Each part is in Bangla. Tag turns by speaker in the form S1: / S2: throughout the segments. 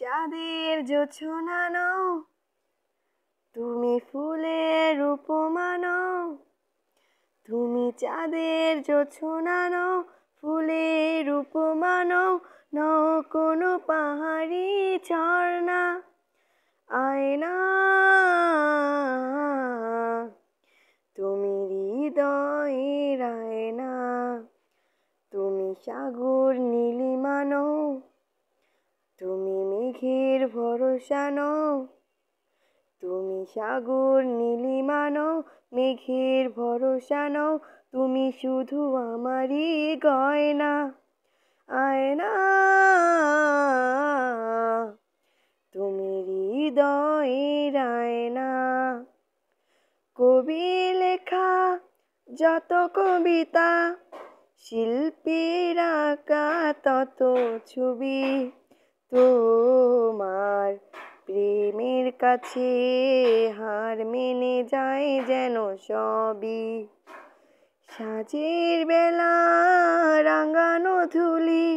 S1: চাঁদের জোছনা নও তুমি ফুলের উপমা তুমি চাঁদের জোছনা নও ফুলের উপমা নও কোনো পাহাড়ি ঝর্ণা আয়না তুমি হৃদয়ের আয়না তুমি সাগর নীলিমা তুমি মেঘের ভরসানো তুমি সাগর নীলিমানো মেঘের ভরসানো তুমি শুধু আমারই গয়না আয়না তুমি হৃদয়ের আয়না কবি লেখা যত কবিতা শিল্পীর আঁকা তত ছবি তোমার প্রেমের কাছে হার মেনে যায় যেন সবই সাজের বেলা রাঙানো ধুলি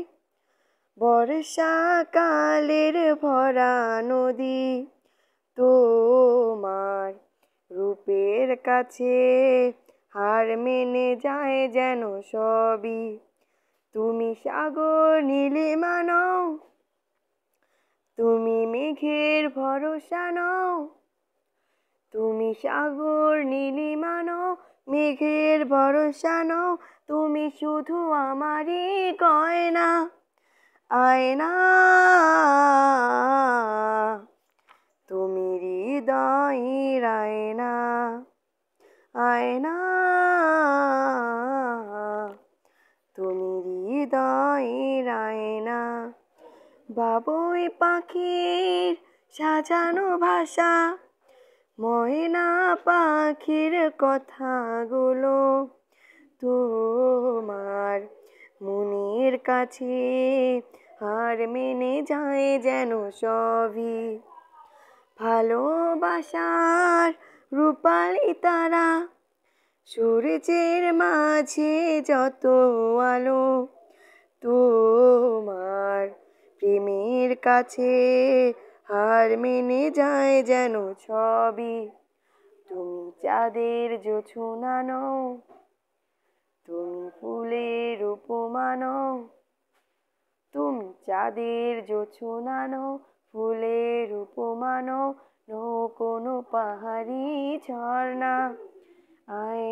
S1: বর্ষাকালের ভরা নদী তোমার রূপের কাছে হার মেনে যায় যেন সবই তুমি সাগর মানও তুমি মেঘের ভরসা নও তুমি সাগর নীলিমা নও মেঘের ভরসা নও তুমি শুধু আমারই গয়না আয়না তুমি হৃদয় রায়না আয়না তুমি হৃদয় রায়না বাবুই পাখির সাজানো ভাষা ময়না পাখির কথাগুলো তোমার মনের কাছে আর মেনে যায় যেন সবই ভালোবাসার রূপালি তারা সূর্যের মাঝে যত আলো তোমার প্রেমের কাছে হার মেনে যায় যেন ছবি তুমি চাঁদের জোছনা তুমি ফুলের উপমা তুমি চাঁদের জোছনা ফুলের উপমা নও কোনো পাহাড়ি ঝর্ণা আয়